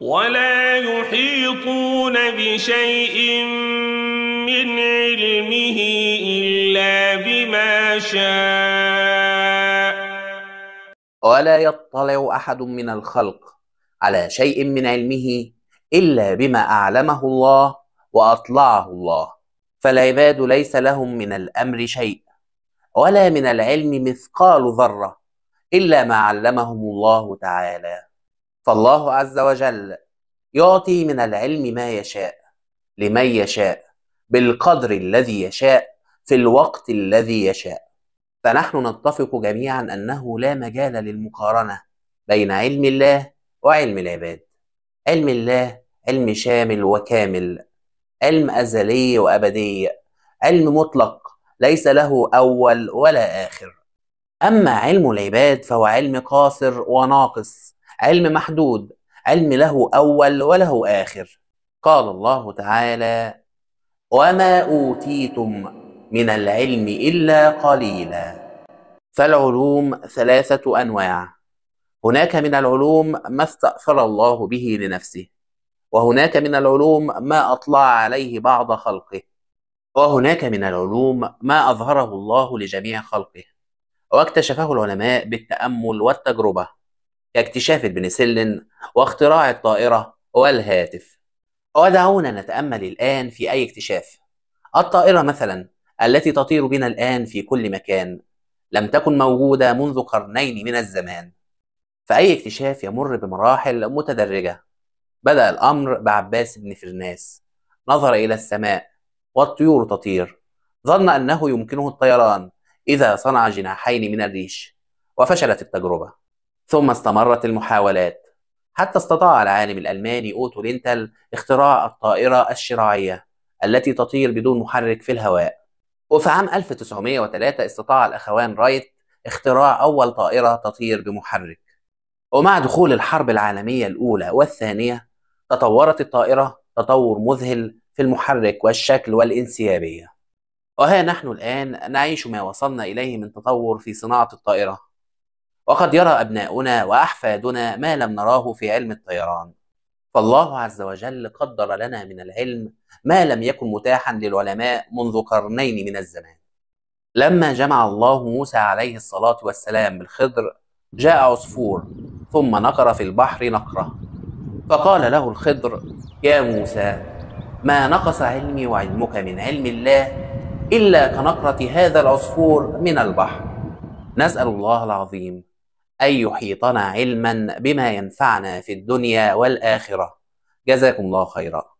ولا يحيطون بشيء من علمه إلا بما شاء ولا يطلع أحد من الخلق على شيء من علمه إلا بما أعلمه الله وأطلعه الله فالعباد ليس لهم من الأمر شيء ولا من العلم مثقال ذرة إلا ما علمهم الله تعالى فالله عز وجل يعطي من العلم ما يشاء لمن يشاء بالقدر الذي يشاء في الوقت الذي يشاء فنحن نتفق جميعا انه لا مجال للمقارنه بين علم الله وعلم العباد علم الله علم شامل وكامل علم ازلي وابدي علم مطلق ليس له اول ولا اخر اما علم العباد فهو علم قاصر وناقص علم محدود علم له اول وله اخر قال الله تعالى وما اوتيتم من العلم الا قليلا فالعلوم ثلاثه انواع هناك من العلوم ما استاثر الله به لنفسه وهناك من العلوم ما اطلع عليه بعض خلقه وهناك من العلوم ما اظهره الله لجميع خلقه واكتشفه العلماء بالتامل والتجربه كاكتشاف البنسلين واختراع الطائرة والهاتف ودعونا نتأمل الآن في أي اكتشاف الطائرة مثلا التي تطير بنا الآن في كل مكان لم تكن موجودة منذ قرنين من الزمان فأي اكتشاف يمر بمراحل متدرجة بدأ الأمر بعباس بن فرناس نظر إلى السماء والطيور تطير ظن أنه يمكنه الطيران إذا صنع جناحين من الريش وفشلت التجربة ثم استمرت المحاولات حتى استطاع العالم الألماني أوتو لينتل اختراع الطائرة الشراعية التي تطير بدون محرك في الهواء وفي عام 1903 استطاع الأخوان رايت اختراع أول طائرة تطير بمحرك ومع دخول الحرب العالمية الأولى والثانية تطورت الطائرة تطور مذهل في المحرك والشكل والانسيابية وها نحن الآن نعيش ما وصلنا إليه من تطور في صناعة الطائرة وقد يرى أبناؤنا وأحفادنا ما لم نراه في علم الطيران فالله عز وجل قدر لنا من العلم ما لم يكن متاحا للعلماء منذ قرنين من الزمان لما جمع الله موسى عليه الصلاة والسلام بالخضر جاء عصفور ثم نقر في البحر نقرة فقال له الخضر يا موسى ما نقص علمي وعلمك من علم الله إلا كنقرة هذا العصفور من البحر نسأل الله العظيم أن يحيطنا علما بما ينفعنا في الدنيا والآخرة جزاكم الله خيرا